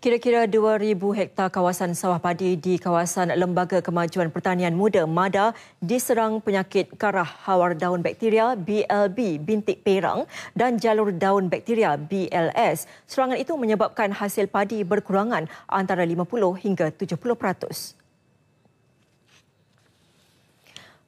Kira-kira 2,000 hektar kawasan sawah padi di kawasan Lembaga Kemajuan Pertanian Muda MADA diserang penyakit karah hawar daun bakteria BLB bintik perang dan jalur daun bakteria BLS. Serangan itu menyebabkan hasil padi berkurangan antara 50 hingga 70 peratus.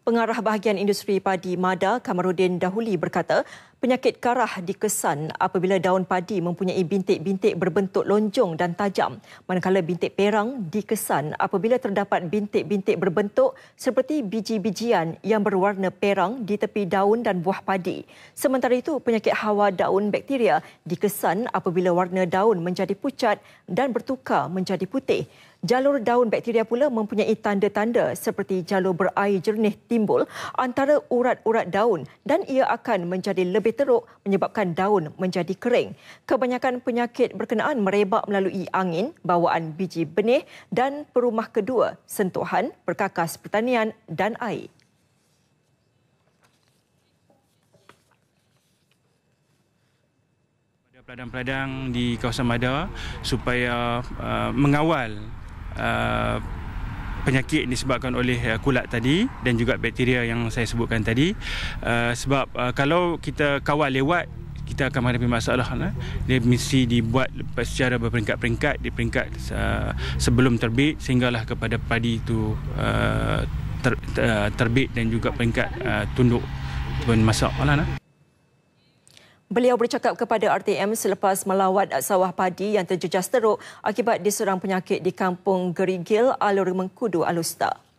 Pengarah Bahagian Industri Padi Mada, Kamarudin Dahuli berkata, penyakit karah dikesan apabila daun padi mempunyai bintik-bintik berbentuk lonjong dan tajam, manakala bintik perang dikesan apabila terdapat bintik-bintik berbentuk seperti biji-bijian yang berwarna perang di tepi daun dan buah padi. Sementara itu, penyakit hawa daun bakteria dikesan apabila warna daun menjadi pucat dan bertukar menjadi putih jalur daun bakteria pula mempunyai tanda-tanda seperti jalur berair jernih timbul antara urat-urat daun dan ia akan menjadi lebih teruk menyebabkan daun menjadi kering. Kebanyakan penyakit berkenaan merebak melalui angin, bawaan biji benih dan perumah kedua, sentuhan, perkakas pertanian dan air. peladang-peladang di kawasan Madar supaya uh, mengawal Uh, penyakit disebabkan oleh uh, kulat tadi dan juga bakteria yang saya sebutkan tadi uh, sebab uh, kalau kita kawal lewat kita akan menghadapi masalah lah. dia mesti dibuat secara berperingkat-peringkat di peringkat uh, sebelum terbit sehinggalah kepada padi itu uh, ter, uh, terbit dan juga peringkat uh, tunduk pun masalah lah nah. Beliau bercakap kepada RTM selepas melawat sawah padi yang terjejas teruk akibat diserang penyakit di kampung Gerigil, Alur Mengkudu, Alustar.